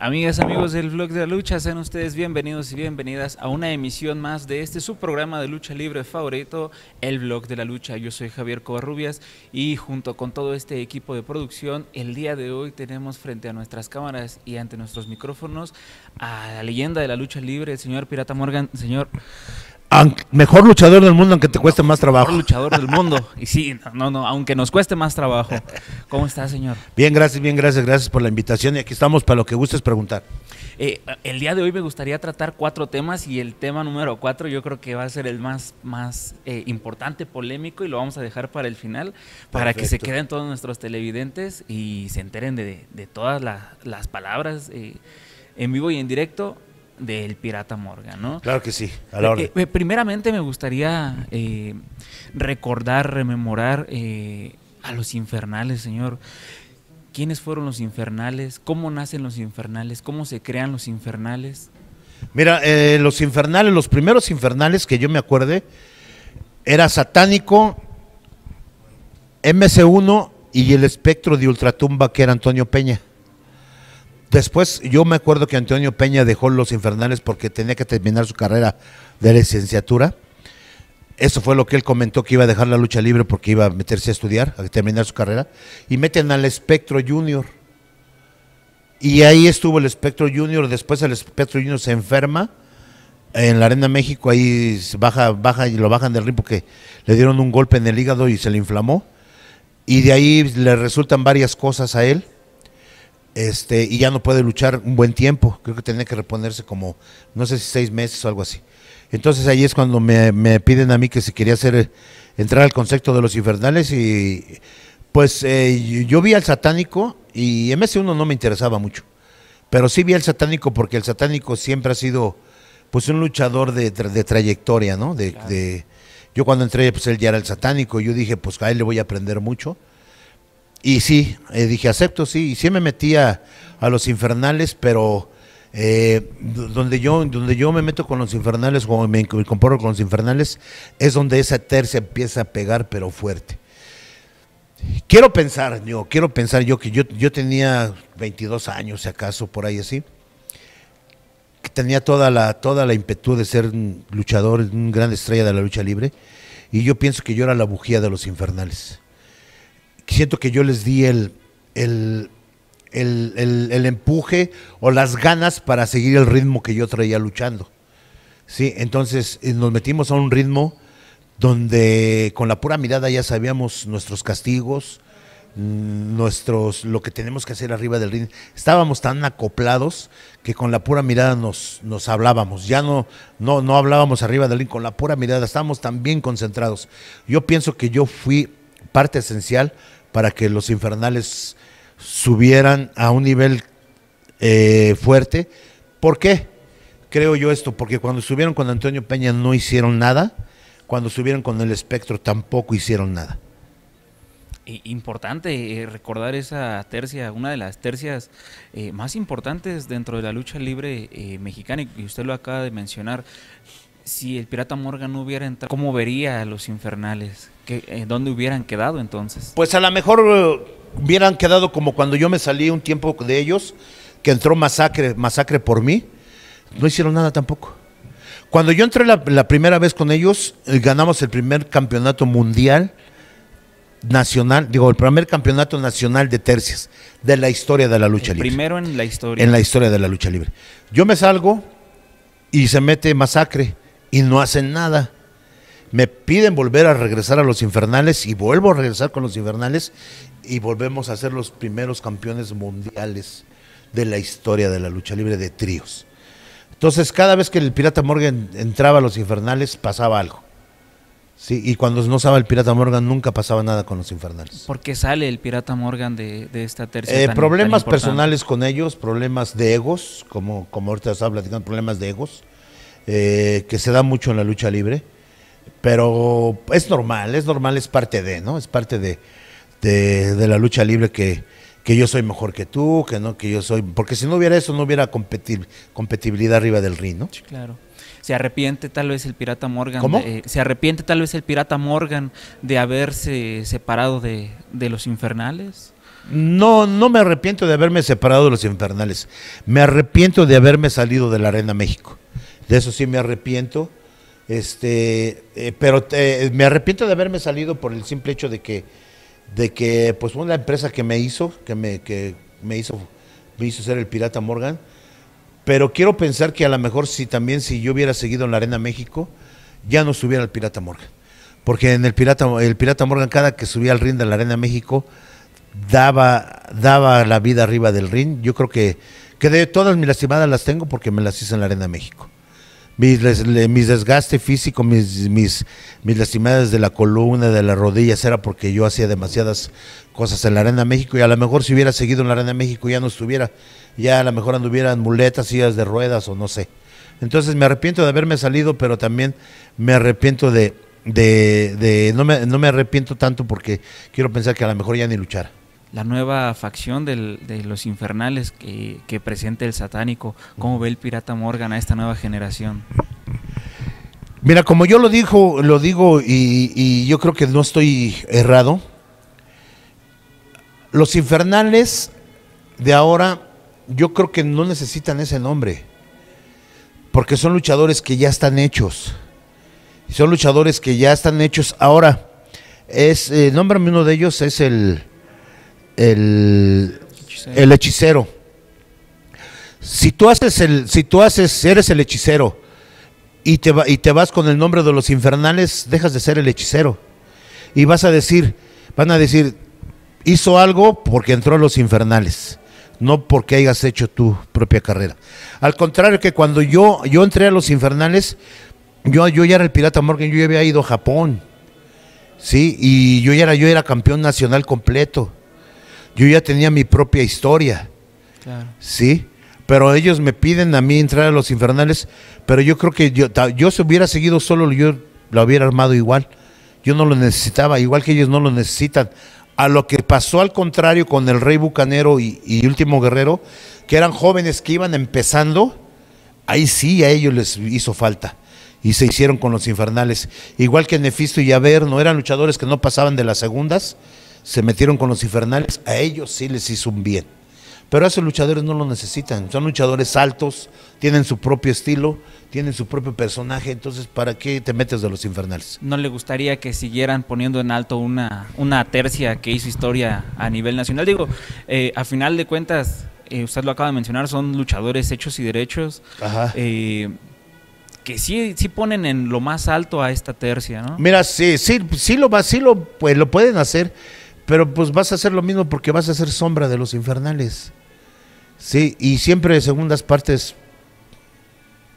Amigas, amigos del blog de la lucha, sean ustedes bienvenidos y bienvenidas a una emisión más de este su programa de lucha libre favorito, el blog de la lucha. Yo soy Javier Covarrubias y junto con todo este equipo de producción, el día de hoy tenemos frente a nuestras cámaras y ante nuestros micrófonos a la leyenda de la lucha libre, el señor Pirata Morgan, señor mejor luchador del mundo, aunque te cueste más trabajo. Mejor luchador del mundo. Y sí, no, no, aunque nos cueste más trabajo. ¿Cómo estás señor? Bien, gracias, bien, gracias, gracias por la invitación. Y aquí estamos para lo que gustes preguntar. Eh, el día de hoy me gustaría tratar cuatro temas y el tema número cuatro yo creo que va a ser el más, más eh, importante, polémico y lo vamos a dejar para el final para que se queden todos nuestros televidentes y se enteren de, de todas las palabras eh, en vivo y en directo del Pirata Morgan, ¿no? Claro que sí, a la orden. Eh, eh, primeramente me gustaría eh, recordar, rememorar a los infernales, señor. ¿Quiénes fueron los infernales? ¿Cómo nacen los infernales? ¿Cómo se crean los infernales? Mira, los infernales, los primeros infernales que yo me acuerde, era Satánico, MC1 y el espectro de Ultratumba que era Antonio Peña. Después, yo me acuerdo que Antonio Peña dejó los infernales porque tenía que terminar su carrera de licenciatura. Eso fue lo que él comentó que iba a dejar la lucha libre porque iba a meterse a estudiar, a terminar su carrera. Y meten al Espectro Junior. Y ahí estuvo el Espectro Junior. Después el Espectro Junior se enferma en la Arena México. Ahí baja, baja y lo bajan del ring porque le dieron un golpe en el hígado y se le inflamó. Y de ahí le resultan varias cosas a él este, y ya no puede luchar un buen tiempo. Creo que tenía que reponerse como, no sé si seis meses o algo así. Entonces ahí es cuando me, piden a mí que si quería hacer, eh, entrar al concepto de los infernales y pues eh, yo vi al satánico y ms uno no me interesaba mucho, pero sí vi al satánico porque el satánico siempre ha sido pues un luchador de, de trayectoria, ¿no? De, de, yo cuando entré pues él ya era el satánico, yo dije pues a él le voy a aprender mucho y sí, eh, dije, acepto, sí. Y sí me metía a los infernales, pero eh, donde, yo, donde yo me meto con los infernales, o me, compro con los infernales, es donde esa tercia empieza a pegar, pero fuerte. Quiero pensar, yo quiero pensar yo que yo, tenía 22 años, si acaso, por ahí así. Que tenía toda la, toda la impetu de ser un luchador, una gran estrella de la lucha libre. Y yo pienso que yo era la bujía de los infernales siento que yo les di el, el, el, el, empuje o las ganas para seguir el ritmo que yo traía luchando. Sí, entonces eh, nos metimos a un ritmo donde con la pura mirada ya sabíamos nuestros castigos, mm, nuestros lo que tenemos que hacer arriba del ring. Estábamos tan acoplados que con la pura mirada nos, nos hablábamos. Ya no, no, no hablábamos arriba del ring, con la pura mirada estábamos tan bien concentrados. Yo pienso que yo fui parte esencial para que los infernales subieran a un nivel eh, fuerte. ¿Por qué? Creo yo esto, porque cuando subieron con Antonio Peña no hicieron nada, cuando subieron con el espectro tampoco hicieron nada. Importante eh, recordar esa tercia, una de las tercias eh, más importantes dentro de la lucha libre mexicana, y usted lo acaba de mencionar. Si el Pirata Morgan no hubiera entrado, ¿cómo vería a los infernales? Eh, ¿Dónde hubieran quedado entonces? Pues a lo mejor eh, hubieran quedado como cuando yo me salí un tiempo de ellos, que entró masacre, masacre por mí. No hicieron nada tampoco. Cuando yo entré la, primera vez con ellos, eh, ganamos el primer campeonato mundial nacional, digo, el primer campeonato nacional de tercias de la historia de la lucha libre. Primero en la historia. En la historia de la lucha libre. Yo me salgo y se mete masacre y no hacen nada me piden volver a regresar a los infernales y vuelvo a regresar con los infernales y volvemos a ser los primeros campeones mundiales de la historia de la lucha libre de tríos. Entonces, cada vez que el Pirata Morgan entraba a los infernales, pasaba algo. Sí, y cuando no estaba el Pirata Morgan nunca pasaba nada con los infernales. ¿Por qué sale el Pirata Morgan de, esta tercera? Eh, problemas personales con ellos, problemas de egos, como, como ahorita estaba platicando, problemas de egos, eh, que se da mucho en la lucha libre. Pero es normal, es normal, es parte de, ¿no? Es parte de, de, la lucha libre que, que yo soy mejor que tú, que no, que yo soy. Porque si no hubiera eso, no hubiera competir, competibilidad arriba del ring, ¿no? claro. Se arrepiente tal vez el pirata Morgan. se arrepiente tal vez el pirata Morgan de haberse separado de, de los infernales. No, no me arrepiento de haberme separado de los infernales. Me arrepiento de haberme salido de la Arena México. De eso sí me arrepiento este, eh, pero eh, me arrepiento de haberme salido por el simple hecho de que, de que pues una empresa que me hizo, que me, que me hizo, hizo ser el pirata Morgan. Pero quiero pensar que a lo mejor si también si yo hubiera seguido en la Arena México, ya no subiera el Pirata Morgan. Porque en el Pirata, el Pirata Morgan, cada que subía al ring de la Arena México, daba, daba la vida arriba del ring. Yo creo que, que de todas mis lastimadas las tengo porque me las hice en la Arena México mis, mis desgaste físico, mis, mis, mis lastimadas de la columna, de las rodillas, era porque yo hacía demasiadas cosas en la Arena México y a lo mejor si hubiera seguido en la Arena México ya no estuviera, ya a lo mejor en muletas, sillas de ruedas o no sé. Entonces me arrepiento de haberme salido, pero también me arrepiento de, de, no, me, no me arrepiento tanto porque quiero pensar que a lo mejor ya ni luchara la nueva facción de los infernales que, presenta el satánico. ¿Cómo ve el pirata Morgan a esta nueva generación? Mira, como yo lo digo, lo digo y, yo creo que no estoy errado. Los infernales de ahora, yo creo que no necesitan ese nombre. Porque son luchadores que ya están hechos. Son luchadores que ya están hechos. Ahora, es, el eh, nombre uno de ellos es el el, hechicero. Si tú haces el, si tú haces, eres el hechicero y te, y te vas con el nombre de los infernales, dejas de ser el hechicero. Y vas a decir, van a decir, hizo algo porque entró a los infernales, no porque hayas hecho tu propia carrera. Al contrario que cuando yo, yo entré a los infernales, yo, yo ya era el pirata Morgan, yo ya había ido a Japón, ¿sí? Y yo ya era, yo era campeón nacional completo yo ya tenía mi propia historia. Claro. ¿Sí? Pero ellos me piden a mí entrar a los infernales, pero yo creo que yo, yo se hubiera seguido solo, yo lo hubiera armado igual. Yo no lo necesitaba, igual que ellos no lo necesitan. A lo que pasó al contrario con el Rey Bucanero y, Último Guerrero, que eran jóvenes que iban empezando, ahí sí a ellos les hizo falta y se hicieron con los infernales. Igual que Nefisto y Aver, no eran luchadores que no pasaban de las segundas, se metieron con los infernales, a ellos sí les hizo un bien. Pero a esos luchadores no lo necesitan, son luchadores altos, tienen su propio estilo, tienen su propio personaje, entonces ¿para qué te metes de los infernales? ¿No le gustaría que siguieran poniendo en alto una, una tercia que hizo historia a nivel nacional? Digo, eh, a final de cuentas, eh, usted lo acaba de mencionar, son luchadores hechos y derechos. Eh, que sí, sí ponen en lo más alto a esta tercia, ¿no? Mira, sí, sí, sí lo, sí lo, pues, lo pueden hacer pero pues vas a hacer lo mismo porque vas a ser sombra de los infernales. Sí, y siempre de segundas partes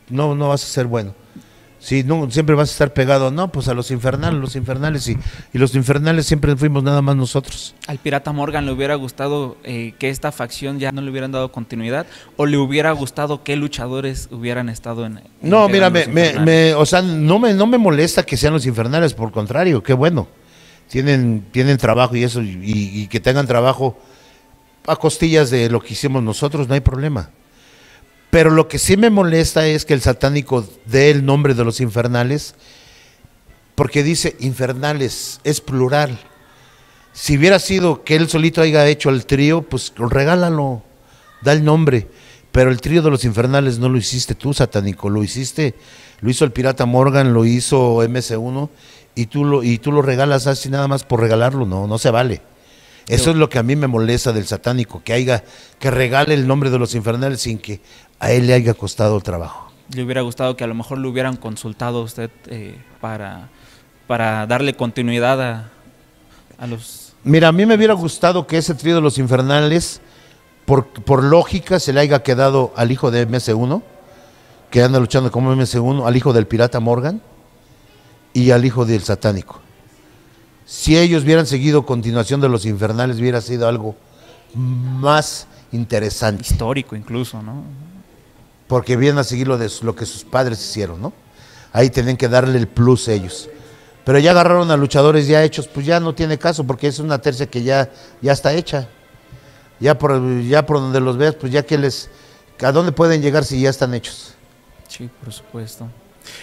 no, no vas a ser bueno. Sí, no, siempre vas a estar pegado, no, pues a los infernales, los infernales, y, y los infernales siempre fuimos nada más nosotros. ¿Al pirata Morgan le hubiera gustado eh, que esta facción ya no le hubieran dado continuidad? ¿O le hubiera gustado que luchadores hubieran estado en... no, mira, me, me, o sea, no me, no me molesta que sean los infernales, por contrario, qué bueno tienen, tienen trabajo y eso, y, que tengan trabajo a costillas de lo que hicimos nosotros, no hay problema. Pero lo que sí me molesta es que el satánico dé el nombre de los infernales, porque dice infernales, es plural. Si hubiera sido que él solito haya hecho el trío, pues regálalo, da el nombre. Pero el trío de los infernales no lo hiciste tú, satánico, lo hiciste, lo hizo el pirata Morgan, lo hizo MS1 y tú lo, y tú lo regalas así nada más por regalarlo, no, no se vale. Eso es lo que a mí me molesta del satánico, que haya, que regale el nombre de los infernales sin que a él le haya costado el trabajo. Le hubiera gustado que a lo mejor Le hubieran consultado a usted eh, para, darle continuidad a, los... Mira, a mí me hubiera gustado que ese trío de los infernales, por, por lógica, se le haya quedado al hijo de MS1, que anda luchando como MS1, al hijo del pirata Morgan y al hijo del satánico. Si ellos hubieran seguido continuación de los infernales, hubiera sido algo más interesante. Histórico incluso, ¿no? Porque vienen a seguir lo, de lo que sus padres hicieron, ¿no? Ahí tienen que darle el plus ellos. Pero ya agarraron a luchadores ya hechos, pues ya no tiene caso, porque es una tercia que ya, ya está hecha. Ya por, ya por donde los veas, pues ya que les... ¿A dónde pueden llegar si ya están hechos? Sí, por supuesto.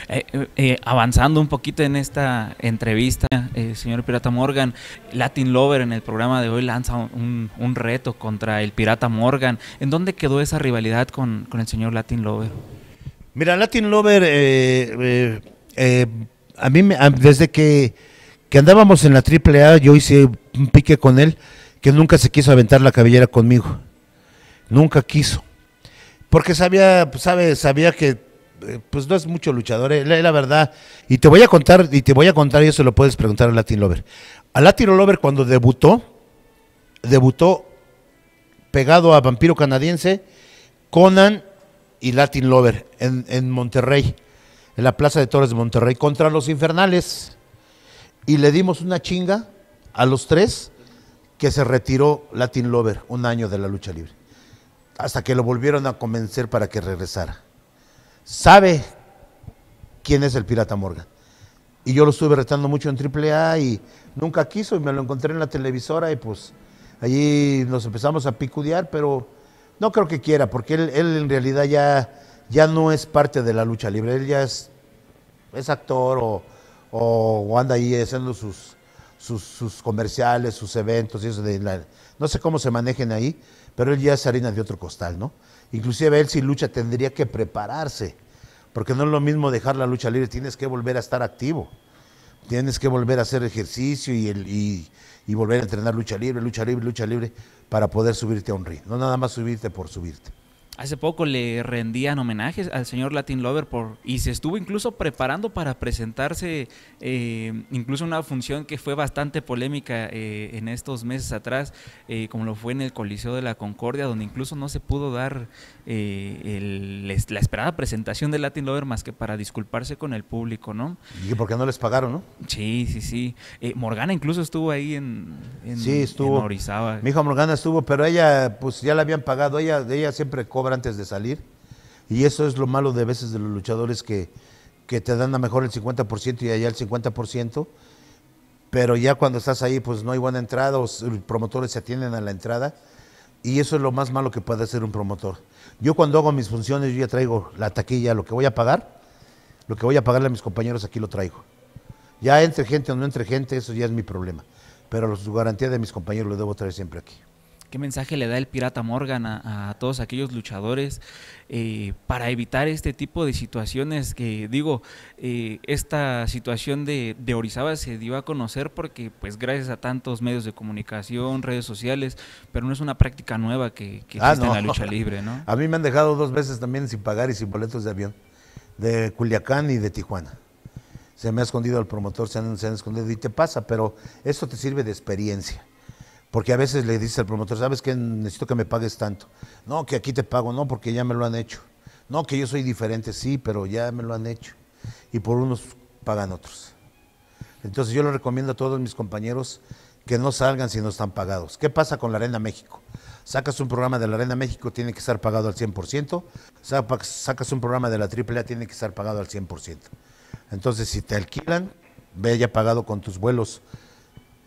Eh, eh, avanzando un poquito en esta entrevista, el eh, señor Pirata Morgan, Latin Lover en el programa de hoy lanza un, reto contra el Pirata Morgan. ¿En dónde quedó esa rivalidad con, el señor Latin Lover? Mira, Latin Lover, a mí desde que, andábamos en la AAA, yo hice un pique con él que nunca se quiso aventar la cabellera conmigo. Nunca quiso. Porque sabía, pues, sabe, sabía que eh, pues no es mucho luchador, eh, la, verdad. Y te voy a contar, y te voy a contar, y eso lo puedes preguntar a Latin Lover. A Latin Lover cuando debutó, debutó pegado a Vampiro Canadiense, Conan y Latin Lover en, en Monterrey, en la Plaza de Torres de Monterrey, contra los Infernales. Y le dimos una chinga a los tres que se retiró Latin Lover un año de la lucha libre. Hasta que lo volvieron a convencer para que regresara sabe quién es el pirata Morgan. Y yo lo estuve retando mucho en AAA y nunca quiso y me lo encontré en la televisora y pues allí nos empezamos a picudear, pero no creo que quiera, porque él, en realidad ya, ya no es parte de la lucha libre, él ya es, es actor o anda ahí haciendo sus, sus, comerciales, sus eventos y eso. De no sé cómo se manejen ahí, pero él ya es harina de otro costal, ¿no? Inclusive él si lucha tendría que prepararse, porque no es lo mismo dejar la lucha libre, tienes que volver a estar activo, tienes que volver a hacer ejercicio y, el, y volver a entrenar lucha libre, lucha libre, lucha libre, para poder subirte a un ring, no nada más subirte por subirte. Hace poco le rendían homenajes al señor Latin Lover por, y se estuvo incluso preparando para presentarse, eh, incluso una función que fue bastante polémica eh, en estos meses atrás, eh, como lo fue en el Coliseo de la Concordia, donde incluso no se pudo dar la esperada presentación de Latin Lover más que para disculparse con el público, ¿no? ¿Y por qué no les pagaron, no? Sí, sí, sí. Morgana incluso estuvo ahí en, en, sí, estuvo. Mi hija Morgana estuvo, pero ella, pues ya la habían pagado, ella, ella siempre cobra antes de salir. Y eso es lo malo de veces de los luchadores que, te dan a mejor el 50% y allá el 50%. Pero ya cuando estás ahí, pues no hay buena entrada, los promotores se atienden a la entrada. Y eso es lo más malo que puede hacer un promotor. Yo cuando hago mis funciones, yo ya traigo la taquilla, lo que voy a pagar, lo que voy a pagarle a mis compañeros aquí lo traigo. Ya entre gente o no entre gente, eso ya es mi problema. Pero su garantía de mis compañeros lo debo traer siempre aquí. ¿Qué mensaje le da el pirata Morgan a, todos aquellos luchadores eh, para evitar este tipo de situaciones? Que digo, eh, esta situación de, Orizaba se dio a conocer porque pues gracias a tantos medios de comunicación, redes sociales, pero no es una práctica nueva que, que ah, en la lucha libre, ¿no? A mí me han dejado dos veces también sin pagar y sin boletos de avión, de Culiacán y de Tijuana se me ha escondido el promotor, se han, escondido y te pasa, pero eso te sirve de experiencia. Porque a veces le dice al promotor, ¿sabes qué? Necesito que me pagues tanto. No, que aquí te pago, no, porque ya me lo han hecho. No, que yo soy diferente, sí, pero ya me lo han hecho. Y por unos pagan otros. Entonces yo le recomiendo a todos mis compañeros que no salgan si no están pagados. ¿Qué pasa con la Arena México? Sacas un programa de la Arena México, tiene que estar pagado al 100%. Sacas un programa de la AAA, tiene que estar pagado al 100%. Entonces, si te alquilan, ve ya pagado con tus vuelos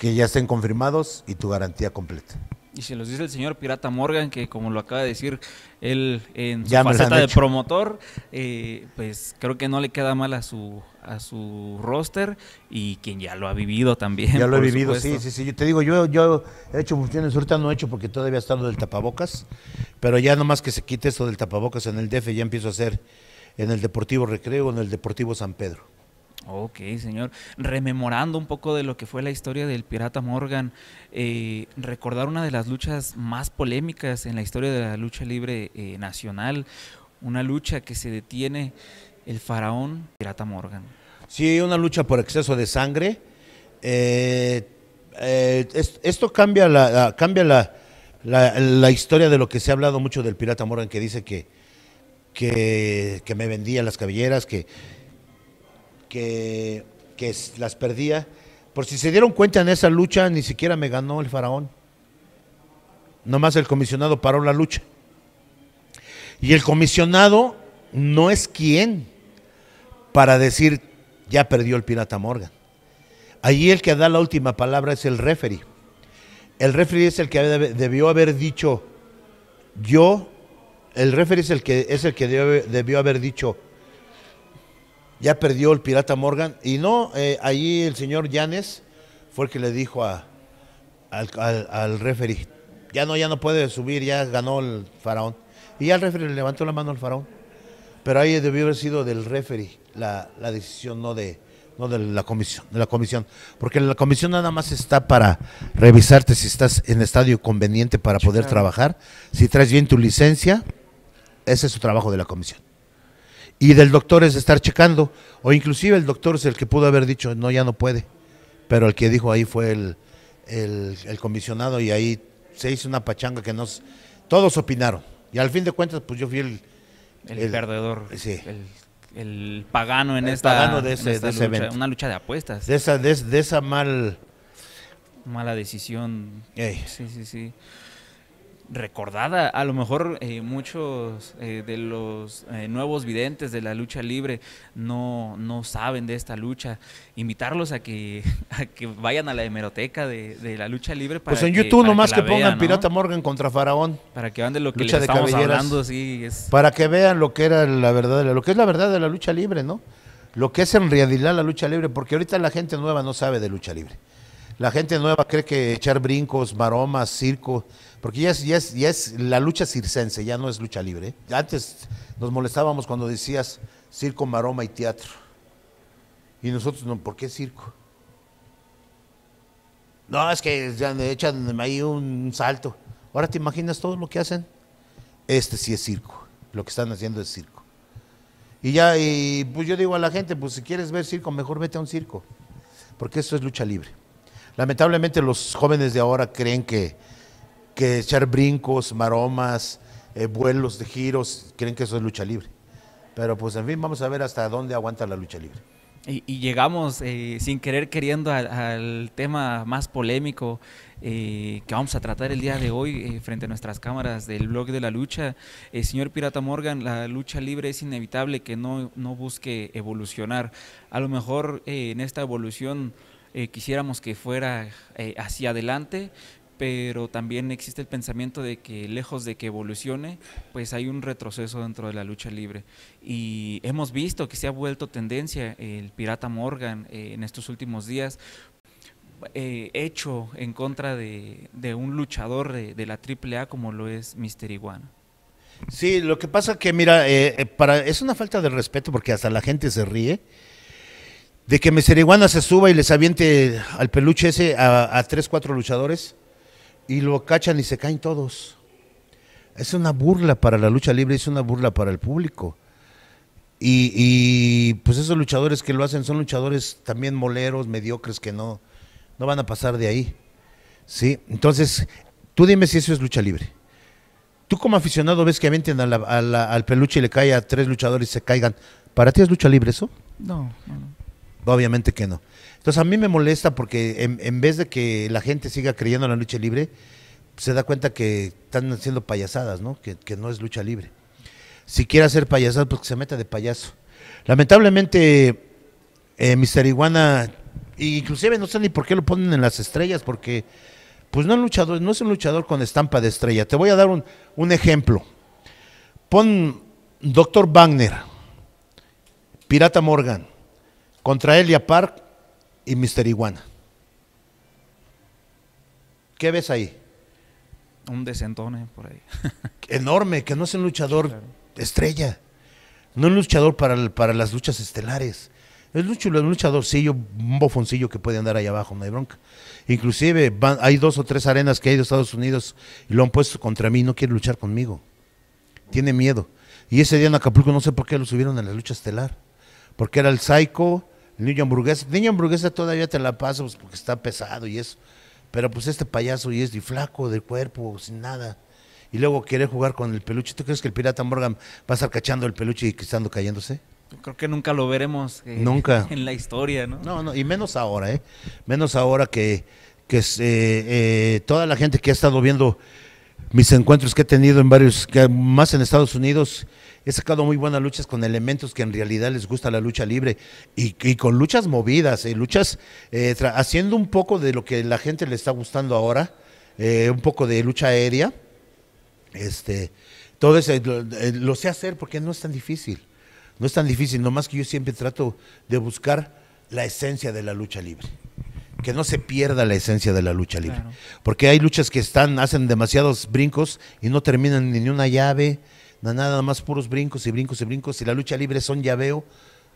que ya estén confirmados y tu garantía completa. Y se los dice el señor Pirata Morgan, que como lo acaba de decir él en su faceta de promotor, eh, pues creo que no le queda mal a su a su roster y quien ya lo ha vivido también. Ya lo he vivido, sí, sí, sí. Yo te digo, yo, yo he hecho funciones, ahorita no he hecho porque todavía está del tapabocas, pero ya nomás que se quite eso del tapabocas en el DF, ya empiezo a hacer en el Deportivo Recreo, en el Deportivo San Pedro. Ok, señor. Rememorando un poco de lo que fue la historia del pirata Morgan, eh, recordar una de las luchas más polémicas en la historia de la lucha libre eh, nacional, una lucha que se detiene el faraón pirata Morgan. Sí, una lucha por exceso de sangre. Eh, esto cambia, la, cambia la, la, historia de lo que se ha hablado mucho del pirata Morgan, que dice que, que, que me vendía las cabelleras, que que, las perdía. Por si se dieron cuenta en esa lucha, ni siquiera me ganó el faraón. Nomás el comisionado paró la lucha. Y el comisionado no es quien para decir, ya perdió el pirata Morgan. Allí el que da la última palabra es el referee. El referee es el que debió haber dicho, yo, el referee es el que, es el que debió haber dicho, ya perdió el pirata Morgan. Y no, eh, ahí el señor Yanes fue el que le dijo a, al, al, referee, ya no, ya no puede subir, ya ganó el faraón. Y ya el referee le levantó la mano al faraón. Pero ahí debió haber sido del referee la, decisión, no de no de la comisión, de la comisión, porque la comisión nada más está para revisarte si estás en estadio conveniente para poder trabajar, si traes bien tu licencia, ese es su trabajo de la comisión. Y del doctor es estar checando, o inclusive el doctor es el que pudo haber dicho, no, ya no puede, pero el que dijo ahí fue el, comisionado y ahí se hizo una pachanga que nos, todos opinaron. Y al fin de cuentas, pues yo fui el... El, perdedor, sí. el, pagano en esta, pagano de lucha, una lucha de apuestas. De esa, de, esa mal... Mala decisión. Sí, sí, sí recordada. A lo mejor eh, muchos eh, de los eh, nuevos videntes de la lucha libre no, no saben de esta lucha. Invitarlos a que, a que vayan a la hemeroteca de, la lucha libre Pues en YouTube nomás que, pongan Pirata Morgan contra Faraón. Para que vean de lo que estamos hablando. Para que vean lo que era la verdad, lo que es la verdad de la lucha libre, ¿no? Lo que es en la lucha libre, porque ahorita la gente nueva no sabe de lucha libre. La gente nueva cree que echar brincos, maromas, circo, porque ya es, ya es, es la lucha circense, ya no es lucha libre. Antes nos molestábamos cuando decías circo, maroma y teatro. Y nosotros, no, ¿por qué circo? No, es que ya echan ahí un salto. Ahora te imaginas todo lo que hacen. Este sí es circo. Lo que están haciendo es circo. Y ya, y pues yo digo a la gente, pues si quieres ver circo, mejor vete a un circo. Porque eso es lucha libre. Lamentablemente los jóvenes de ahora creen que, que echar brincos, maromas, eh, vuelos de giros, creen que eso es lucha libre. Pero pues en fin, vamos a ver hasta dónde aguanta la lucha libre. Y, llegamos eh, sin querer queriendo al, tema más polémico eh, que vamos a tratar el día de hoy frente a nuestras cámaras del blog de la lucha. señor Pirata Morgan, la lucha libre es inevitable que no, no busque evolucionar. A lo mejor en esta evolución eh, quisiéramos que fuera eh, hacia adelante, pero también existe el pensamiento de que lejos de que evolucione, pues hay un retroceso dentro de la lucha libre. Y hemos visto que se ha vuelto tendencia el pirata Morgan eh, en estos últimos días, hecho en contra de, un luchador de, la AAA como lo es Mister Iguana. Sí, lo que pasa que, mira, para, es una falta de respeto porque hasta la gente se ríe de que Meseriguana se suba y les aviente al peluche ese a, tres, cuatro luchadores y lo cachan y se caen todos. Es una burla para la lucha libre, es una burla para el público. Y, pues esos luchadores que lo hacen son luchadores también moleros, mediocres, que no, no van a pasar de ahí. ¿Sí? Entonces, tú dime si eso es lucha libre. Tú como aficionado ves que avienten a al peluche y le cae a tres luchadores y se caigan. ¿Para ti es lucha libre eso? no. no. Obviamente que no. Entonces a mí me molesta porque en, vez de que la gente siga creyendo en la lucha libre, se da cuenta que están haciendo payasadas, ¿no? Que, no es lucha libre. Si quiere hacer payasadas, pues que se meta de payaso. Lamentablemente, Mr. Eh, mister Iguana, inclusive no sé ni por qué lo ponen en las estrellas, porque pues no, luchador, no es un luchador con estampa de estrella. Te voy a dar un, un ejemplo. Pon Doctor Wagner, Pirata Morgan, contra Elia Park y Mr. Iguana. ¿Qué ves ahí? Un desentone por ahí. Enorme, que no es un luchador estrella, no es un luchador para, las luchas estelares. Es un luchadorcillo, un bofoncillo que puede andar ahí abajo, no hay bronca. Inclusive hay dos o tres arenas que hay de Estados Unidos y lo han puesto contra mí, no quiere luchar conmigo. Tiene miedo. Y ese día en Acapulco no sé por qué lo subieron en la lucha estelar. Porque era el Psycho, el niño hamburguesa. niño hamburguesa todavía te la paso pues, porque está pesado y eso. Pero pues este payaso y es de flaco, de cuerpo, sin nada. Y luego quiere jugar con el peluche. ¿Tú crees que el pirata Morgan va a estar cachando el peluche y estando cayéndose? Creo que nunca lo veremos. Eh, nunca. En la historia, ¿no? No, no, y menos ahora, ¿eh? Menos ahora que, que eh, eh, toda la gente que ha estado viendo mis encuentros que he tenido en varios, más en Estados Unidos, he sacado muy buenas luchas con elementos que en realidad les gusta la lucha libre y, con luchas movidas, y eh, luchas eh, haciendo un poco de lo que la gente le está gustando ahora, eh, un poco de lucha aérea. Este, todo eso lo, sé hacer porque no es tan difícil. No es tan difícil, nomás que yo siempre trato de buscar la esencia de la lucha libre que no se pierda la esencia de la lucha libre. Porque hay luchas que están, hacen demasiados brincos y no terminan ni una llave, nada más puros brincos y brincos y brincos. Y la lucha libre son llaveo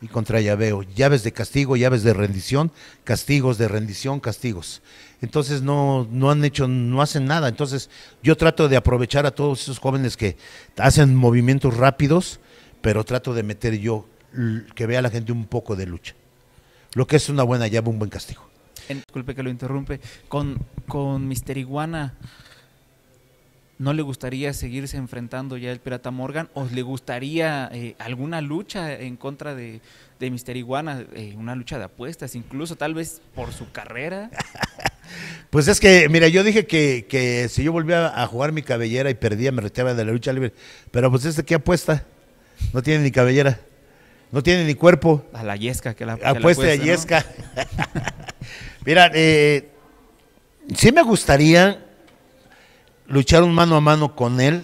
y contra llaveo, llaves de castigo, llaves de rendición, castigos de rendición, castigos. Entonces no, no han hecho, no hacen nada. Entonces yo trato de aprovechar a todos esos jóvenes que hacen movimientos rápidos, pero trato de meter yo que vea la gente un poco de lucha. Lo que es una buena llave, un buen castigo disculpe que lo interrumpe, con, con Mister Iguana, ¿no le gustaría seguirse enfrentando ya el Pirata Morgan? ¿O le gustaría eh, alguna lucha en contra de, de Mister Iguana? Eh, una lucha de apuestas, incluso tal vez por su carrera. Pues es que, mira, yo dije que, si yo volvía a jugar mi cabellera y perdía, me retiraba de la lucha libre. Pero pues este que apuesta, no tiene ni cabellera, no tiene ni cuerpo. A la yesca que la Apuesta, a yesca. Mira, eh, sí me gustaría luchar un mano a mano con él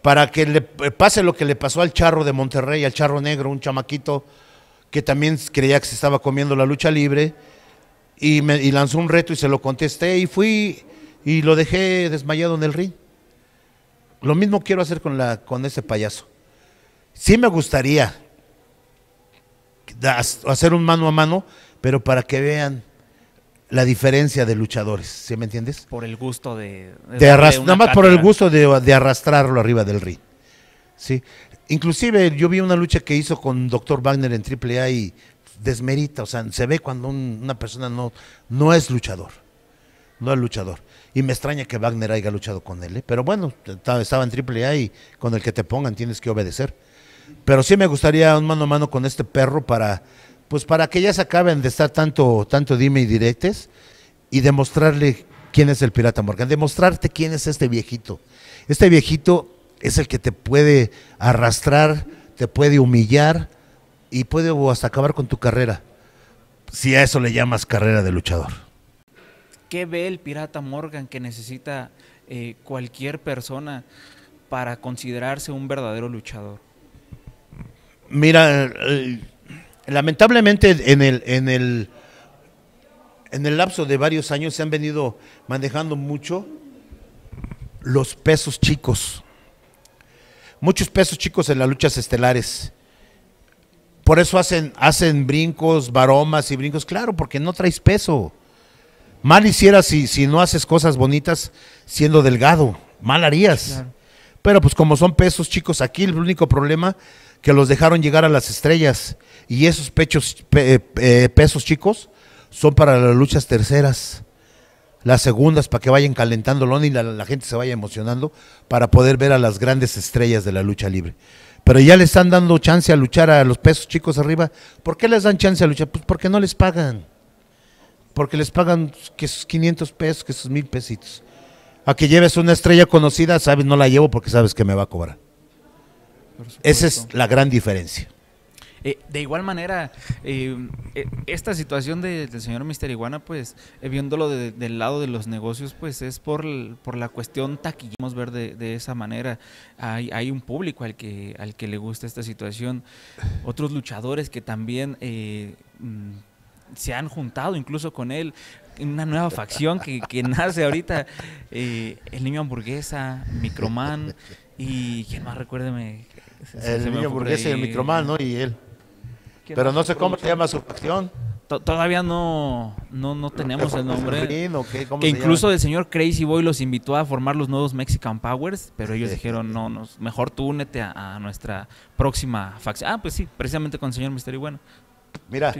para que le pase lo que le pasó al charro de Monterrey, al charro negro, un chamaquito que también creía que se estaba comiendo la lucha libre y, lanzó un reto y se lo contesté y fui y lo dejé desmayado en el ring. Lo mismo quiero hacer con, la, con ese payaso. Sí me gustaría hacer un mano a mano, pero para que vean la diferencia de luchadores, ¿sí me entiendes? Por el gusto de... nada más por el gusto de, arrastrarlo arriba del ring. ¿sí? Inclusive yo vi una lucha que hizo con Dr. Wagner en AAA y desmerita, o sea, se ve cuando una persona no, no es luchador, no es luchador. Y me extraña que Wagner haya luchado con él, ¿eh? pero bueno, estaba en AAA y con el que te pongan tienes que obedecer. Pero sí me gustaría un mano a mano con este perro para pues para que ya se acaben de estar tanto, tanto dime y directes y demostrarle quién es el pirata Morgan, demostrarte quién es este viejito. Este viejito es el que te puede arrastrar, te puede humillar y puede hasta acabar con tu carrera, si a eso le llamas carrera de luchador. ¿Qué ve el pirata Morgan que necesita eh, cualquier persona para considerarse un verdadero luchador? Mira, eh, lamentablemente en el, en el, en el lapso de varios años se han venido manejando mucho los pesos chicos. Muchos pesos chicos en las luchas estelares. Por eso hacen, hacen brincos, baromas y brincos. Claro, porque no traes peso. Mal hicieras si, si no haces cosas bonitas siendo delgado. Mal harías. Pero pues como son pesos chicos, aquí el único problema que los dejaron llegar a las estrellas. Y esos pechos, eh, pesos chicos son para las luchas terceras. Las segundas para que vayan calentando y la, gente se vaya emocionando para poder ver a las grandes estrellas de la lucha libre pero ya le están dando chance a luchar a los pesos chicos arriba. ¿Por qué les dan chance a luchar? Pues porque no les pagan. Porque les pagan que esos 500 pesos, que esos mil pesitos. A que lleves una estrella conocida, sabes, no la llevo porque sabes que me va a cobrar. Esa es la gran diferencia. Eh, de igual manera, eh, eh, esta situación del señor Mister Iguana, pues, viéndolo del lado de los negocios, pues es por, la cuestión taquillamos ver de, esa manera. Hay, un público al que, al que le gusta esta situación. Otros luchadores que también mm, se han juntado incluso con él. Una nueva facción que, nace ahorita. el niño hamburguesa, Microman y quien más recuérdeme el niño y el microman, ¿no? Y él. Pero no sé cómo se llama su facción. Todavía no, no, no tenemos el nombre. que incluso el señor Crazy Boy los invitó a formar los nuevos Mexican Powers, pero ellos dijeron, no, nos mejor tú únete a, nuestra próxima facción. Ah, pues sí, precisamente con el señor Misterio. Bueno. Mira,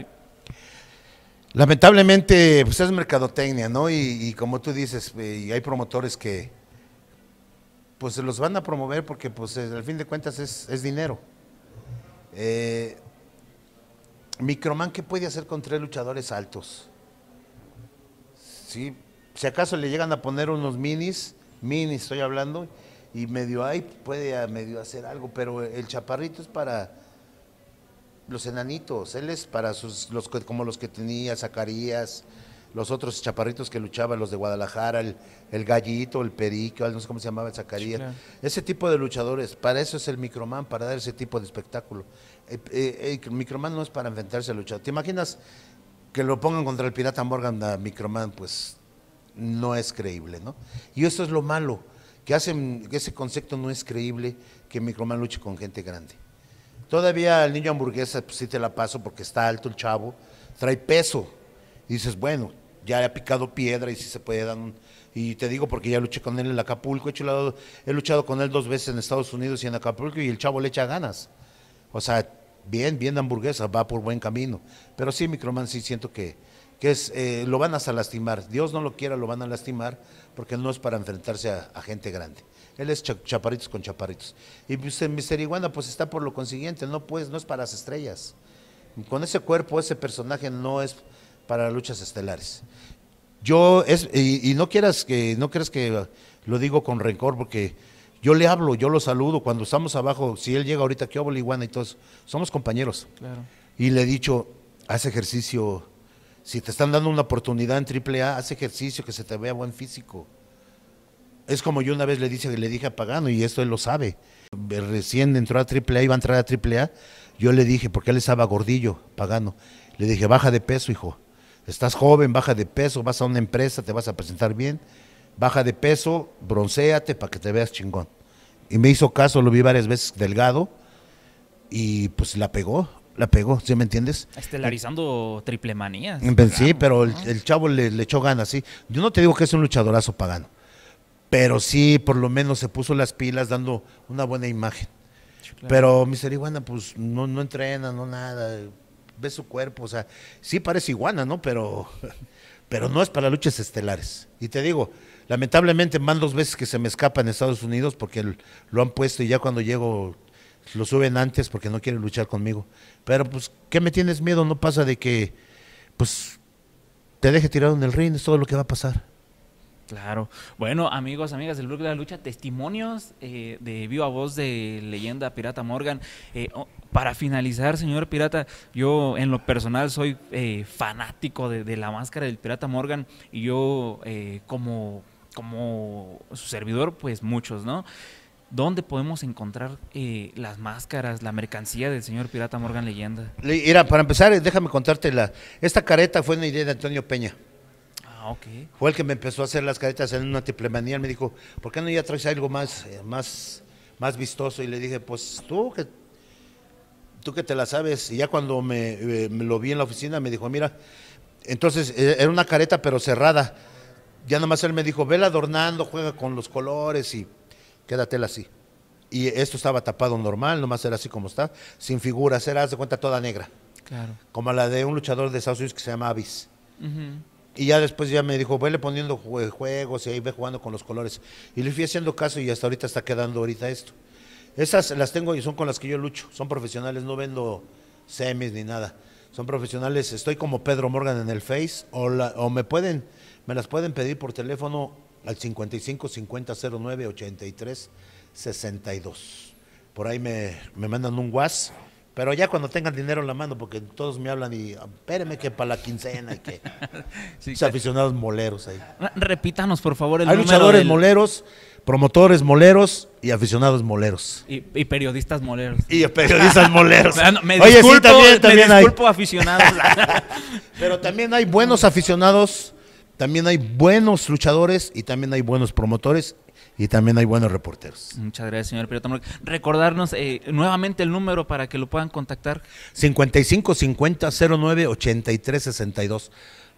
lamentablemente, pues es mercadotecnia, ¿no? Y, y como tú dices, eh, y hay promotores que, pues los van a promover porque pues al fin de cuentas es, dinero. Eh, Microman, ¿qué puede hacer con tres luchadores altos? ¿Sí? Si acaso le llegan a poner unos minis, minis estoy hablando, y medio ahí puede ah, medio hacer algo, pero el chaparrito es para los enanitos, él es para sus, los, como los que tenía Zacarías, los otros chaparritos que luchaban, los de Guadalajara, el, gallito, el perico, no sé cómo se llamaba, el Zacarías. Ese tipo de luchadores, para eso es el microman, para dar ese tipo de espectáculo. Eh, eh, eh, el microman no es para enfrentarse al luchador. ¿Te imaginas que lo pongan contra el pirata Morgan a microman? Pues no es creíble, ¿no? Y eso es lo malo, que hacen que ese concepto no es creíble que microman luche con gente grande. Todavía el niño hamburguesa, pues sí te la paso porque está alto el chavo, trae peso. Y dices, bueno, ya ha picado piedra y sí se puede dar un... Y te digo porque ya luché con él en Acapulco, he, he luchado con él dos veces en Estados Unidos y en Acapulco y el chavo le echa ganas. O sea, bien, bien hamburguesa, va por buen camino. Pero sí, Microman, sí siento que, que es, eh, lo van a lastimar. Dios no lo quiera, lo van a lastimar porque no es para enfrentarse a, gente grande. Él es chaparritos con chaparritos. Y pues, Mister Iguana, pues está por lo consiguiente, no, pues, no es para las estrellas. Con ese cuerpo, ese personaje no es para luchas estelares. Yo es y, no quieras que no creas que lo digo con rencor porque yo le hablo, yo lo saludo cuando estamos abajo, si él llega ahorita ¿qué hago iguana y todos, somos compañeros. Y le he dicho, haz ejercicio, si te están dando una oportunidad en triple A, haz ejercicio que se te vea buen físico. Es como yo una vez le dije, le dije a Pagano, y esto él lo sabe. Recién entró a triple A, iba a entrar a triple yo le dije, porque él estaba gordillo, Pagano, le dije, baja de peso, hijo. Estás joven, baja de peso, vas a una empresa, te vas a presentar bien, baja de peso, broncéate para que te veas chingón. Y me hizo caso, lo vi varias veces delgado y pues la pegó, la pegó, ¿sí me entiendes? Estelarizando triple manías. Sí, pero el, chavo le, echó ganas, sí. Yo no te digo que es un luchadorazo pagano, pero sí, por lo menos se puso las pilas dando una buena imagen. Pero mi pues no, no entrena, no nada, ve su cuerpo, o sea, sí parece iguana, ¿no? Pero, pero no es para luchas estelares. Y te digo, lamentablemente más dos veces que se me escapa en Estados Unidos porque lo han puesto y ya cuando llego lo suben antes porque no quieren luchar conmigo. Pero pues, ¿qué me tienes miedo? No pasa de que, pues, te deje tirado en el ring, es todo lo que va a pasar. Claro. Bueno, amigos, amigas del Blog de la Lucha, testimonios eh, de viva voz de leyenda Pirata Morgan. Eh, oh, para finalizar, señor Pirata, yo en lo personal soy eh, fanático de, la máscara del Pirata Morgan y yo como, como su servidor, pues muchos, ¿no? ¿Dónde podemos encontrar las máscaras, la mercancía del señor Pirata Morgan Leyenda? Mira, para empezar, déjame contarte la. Esta careta fue una idea de Antonio Peña. Ah, Fue el que me empezó a hacer las caretas en una tiplemanía. y me dijo, ¿por qué no ya traes algo más, eh, más, más vistoso? Y le dije, pues tú que, tú que te la sabes. Y ya cuando me, eh, lo vi en la oficina, me dijo, mira, entonces eh, era una careta pero cerrada. Ya nomás él me dijo, vela adornando, juega con los colores y quédatela así. Y esto estaba tapado normal, nomás era así como está, sin figuras, era, haz de cuenta, toda negra. Claro. Como la de un luchador de Estados Unidos que se llama Avis. Y ya después ya me dijo, vele poniendo juegos y ahí ve jugando con los colores. Y le fui haciendo caso y hasta ahorita está quedando ahorita esto. Esas las tengo y son con las que yo lucho. Son profesionales, no vendo semis ni nada. Son profesionales. Estoy como Pedro Morgan en el Face o, o me pueden, me las pueden pedir por teléfono al 55 50 09 83 62. Por ahí me, me mandan un WhatsApp pero ya cuando tengan dinero en la mano, porque todos me hablan y espéreme que para la quincena y que aficionados moleros ahí. Repítanos, por favor, el Hay luchadores moleros, promotores moleros y aficionados moleros. Y, periodistas moleros. Y periodistas moleros. Ah, Oye, sí, también, también disculpo aficionados. Pero también hay buenos aficionados, también hay buenos luchadores y también hay buenos promotores y también hay buenos reporteros. Muchas gracias, señor Recordarnos eh, nuevamente el número para que lo puedan contactar. 55 50 09 83 62.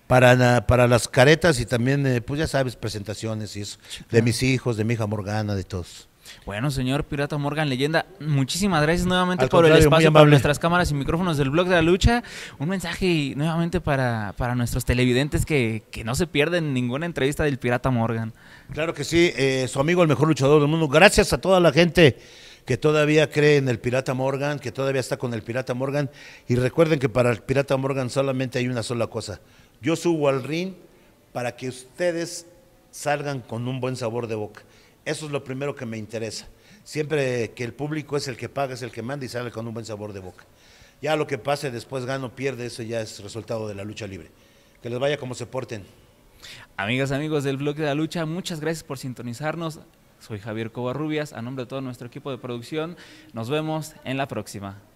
Para, para las caretas y también, eh, pues ya sabes, presentaciones y eso. De mis hijos, de mi hija Morgana, de todos. Bueno, señor Pirata Morgan Leyenda, muchísimas gracias nuevamente por el espacio para nuestras cámaras y micrófonos del Blog de la Lucha. Un mensaje nuevamente para, para nuestros televidentes que, que no se pierden ninguna entrevista del Pirata Morgan. Claro que sí, eh, su amigo el mejor luchador del mundo. Gracias a toda la gente que todavía cree en el Pirata Morgan, que todavía está con el Pirata Morgan. Y recuerden que para el Pirata Morgan solamente hay una sola cosa. Yo subo al ring para que ustedes salgan con un buen sabor de boca. Eso es lo primero que me interesa. Siempre que el público es el que paga, es el que manda y sale con un buen sabor de boca. Ya lo que pase después, gano, pierde, eso ya es resultado de la lucha libre. Que les vaya como se porten. Amigas, amigos del bloque de la Lucha, muchas gracias por sintonizarnos. Soy Javier Covarrubias, a nombre de todo nuestro equipo de producción. Nos vemos en la próxima.